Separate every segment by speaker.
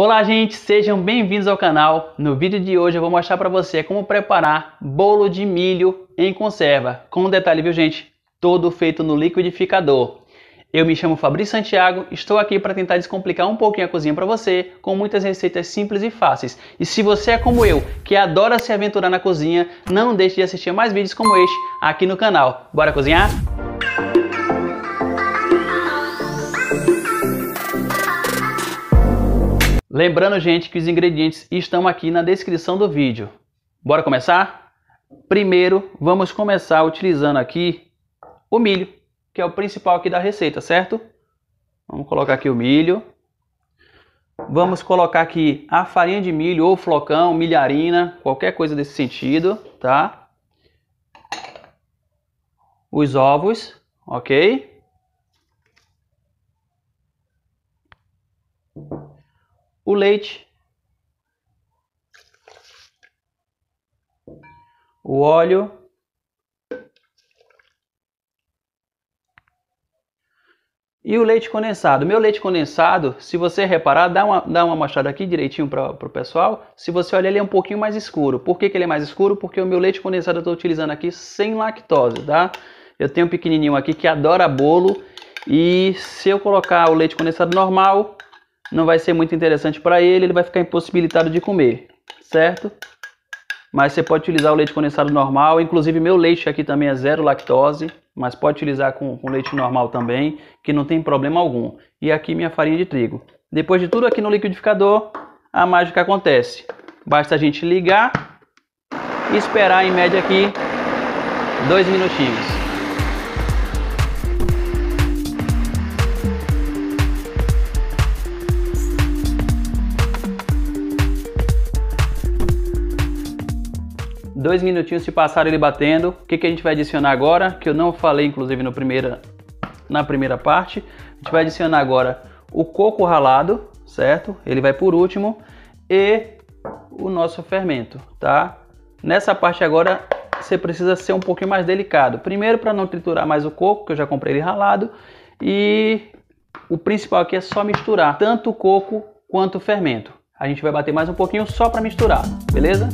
Speaker 1: Olá gente, sejam bem-vindos ao canal. No vídeo de hoje eu vou mostrar para você como preparar bolo de milho em conserva. Com um detalhe, viu gente? Todo feito no liquidificador. Eu me chamo Fabrício Santiago, estou aqui para tentar descomplicar um pouquinho a cozinha para você, com muitas receitas simples e fáceis. E se você é como eu, que adora se aventurar na cozinha, não deixe de assistir mais vídeos como este aqui no canal. Bora cozinhar? Lembrando, gente, que os ingredientes estão aqui na descrição do vídeo. Bora começar? Primeiro, vamos começar utilizando aqui o milho, que é o principal aqui da receita, certo? Vamos colocar aqui o milho. Vamos colocar aqui a farinha de milho ou flocão, milharina, qualquer coisa desse sentido, tá? Os ovos, ok? o leite, o óleo, e o leite condensado. Meu leite condensado, se você reparar, dá uma, dá uma machada aqui direitinho para o pessoal. Se você olhar, ele é um pouquinho mais escuro. Por que, que ele é mais escuro? Porque o meu leite condensado eu estou utilizando aqui sem lactose, tá? Eu tenho um pequenininho aqui que adora bolo. E se eu colocar o leite condensado normal, não vai ser muito interessante para ele, ele vai ficar impossibilitado de comer, certo? Mas você pode utilizar o leite condensado normal, inclusive meu leite aqui também é zero lactose, mas pode utilizar com, com leite normal também, que não tem problema algum. E aqui minha farinha de trigo. Depois de tudo aqui no liquidificador, a mágica acontece. Basta a gente ligar e esperar em média aqui dois minutinhos. dois minutinhos se passaram ele batendo. O que, que a gente vai adicionar agora, que eu não falei inclusive no primeira, na primeira parte. A gente vai adicionar agora o coco ralado, certo? Ele vai por último. E o nosso fermento, tá? Nessa parte agora você precisa ser um pouquinho mais delicado. Primeiro para não triturar mais o coco, que eu já comprei ele ralado. E o principal aqui é só misturar tanto o coco quanto o fermento. A gente vai bater mais um pouquinho só para misturar, beleza?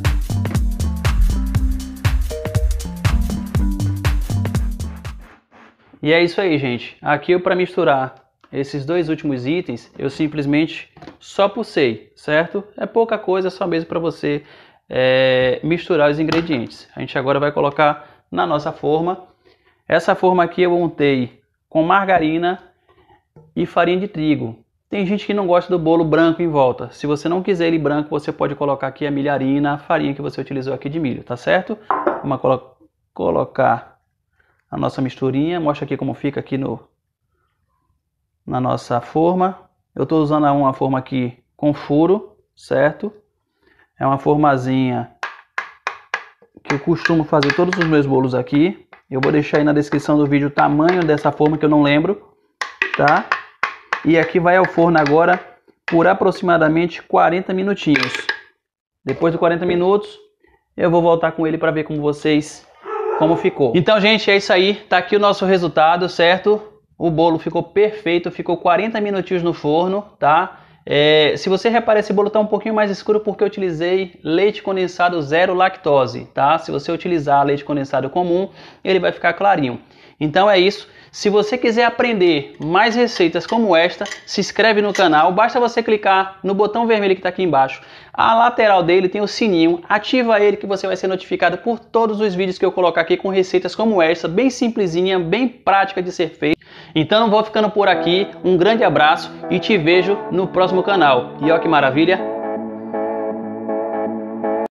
Speaker 1: E é isso aí, gente. Aqui para misturar esses dois últimos itens, eu simplesmente só pulsei, certo? É pouca coisa, é só mesmo para você é, misturar os ingredientes. A gente agora vai colocar na nossa forma. Essa forma aqui eu montei com margarina e farinha de trigo. Tem gente que não gosta do bolo branco em volta. Se você não quiser ele branco, você pode colocar aqui a milharina, a farinha que você utilizou aqui de milho, tá certo? Vamos colo colocar a nossa misturinha. Mostra aqui como fica aqui no, na nossa forma. Eu estou usando uma forma aqui com furo, certo? É uma formazinha que eu costumo fazer todos os meus bolos aqui. Eu vou deixar aí na descrição do vídeo o tamanho dessa forma que eu não lembro, tá? E aqui vai ao forno agora por aproximadamente 40 minutinhos. Depois de 40 minutos, eu vou voltar com ele para ver como vocês como ficou. Então, gente, é isso aí. Tá aqui o nosso resultado, certo? O bolo ficou perfeito, ficou 40 minutinhos no forno, tá? É, se você reparar, esse bolo está um pouquinho mais escuro porque eu utilizei leite condensado zero lactose, tá? Se você utilizar leite condensado comum, ele vai ficar clarinho. Então é isso. Se você quiser aprender mais receitas como esta, se inscreve no canal. Basta você clicar no botão vermelho que está aqui embaixo. A lateral dele tem o sininho. Ativa ele que você vai ser notificado por todos os vídeos que eu colocar aqui com receitas como esta, bem simplesinha, bem prática de ser feita. Então vou ficando por aqui, um grande abraço e te vejo no próximo canal. E ó que maravilha,